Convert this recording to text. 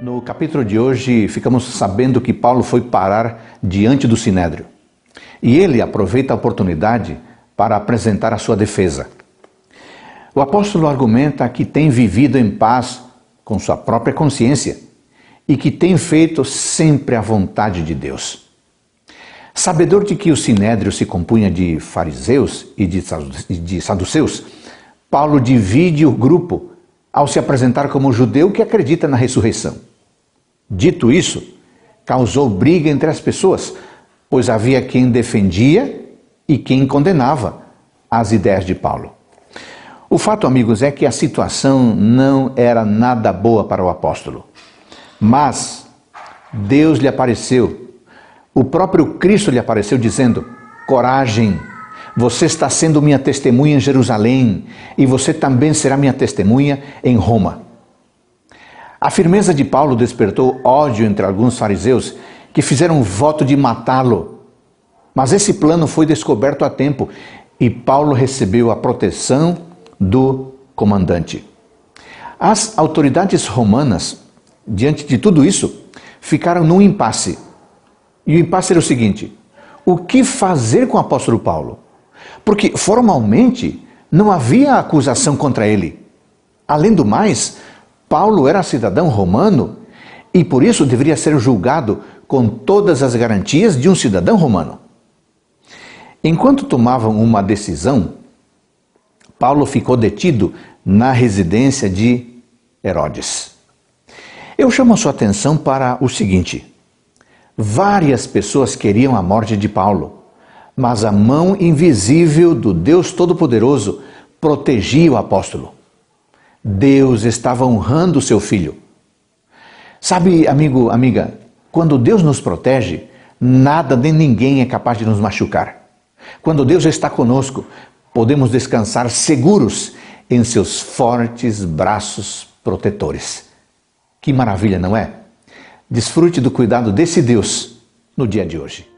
No capítulo de hoje, ficamos sabendo que Paulo foi parar diante do Sinédrio. E ele aproveita a oportunidade para apresentar a sua defesa. O apóstolo argumenta que tem vivido em paz com sua própria consciência e que tem feito sempre a vontade de Deus. Sabedor de que o sinédrio se compunha de fariseus e de saduceus, Paulo divide o grupo ao se apresentar como judeu que acredita na ressurreição Dito isso, causou briga entre as pessoas, pois havia quem defendia e quem condenava as ideias de Paulo. O fato, amigos, é que a situação não era nada boa para o apóstolo. Mas Deus lhe apareceu, o próprio Cristo lhe apareceu, dizendo: Coragem, você está sendo minha testemunha em Jerusalém, e você também será minha testemunha em Roma. A firmeza de Paulo despertou ódio entre alguns fariseus que fizeram um voto de matá-lo. Mas esse plano foi descoberto a tempo e Paulo recebeu a proteção do comandante. As autoridades romanas, diante de tudo isso, ficaram num impasse. E o impasse era o seguinte: o que fazer com o apóstolo Paulo? Porque formalmente não havia acusação contra ele. Além do mais, Paulo era cidadão romano e por isso deveria ser julgado com todas as garantias de um cidadão romano. Enquanto tomavam uma decisão, Paulo ficou detido na residência de Herodes. Eu chamo a sua atenção para o seguinte: várias pessoas queriam a morte de Paulo, mas a mão invisível do Deus Todo-Poderoso protegia o apóstolo. Deus estava honrando o seu filho. Sabe, amigo, amiga, quando Deus nos protege, nada nem ninguém é capaz de nos machucar. Quando Deus está conosco, podemos descansar seguros em seus fortes braços protetores. Que maravilha, não é? Desfrute do cuidado desse Deus no dia de hoje.